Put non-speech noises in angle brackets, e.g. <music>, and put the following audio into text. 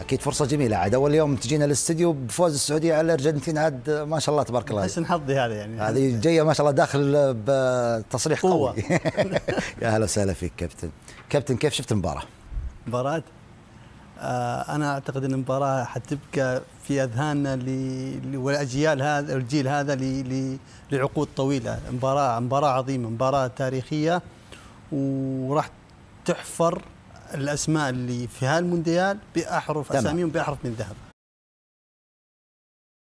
اكيد فرصه جميله عاد اول يوم تجينا الاستديو بفوز السعوديه على الارجنتين عاد ما شاء الله تبارك الله حسن حظي هذا يعني هذه جايه ما شاء الله داخل بتصريح قوة. قوي <laughs> يا هلا وسهلا فيك كابتن كابتن كيف شفت المباراه مباراه آه انا اعتقد ان المباراه حتبقى في اذهاننا والاجيال هذا الجيل هذا لعقود طويله مباراه مباراه عظيمه مباراه تاريخيه وراح تحفر الاسماء اللي في هالمونديال باحرف اساميهم باحرف من ذهب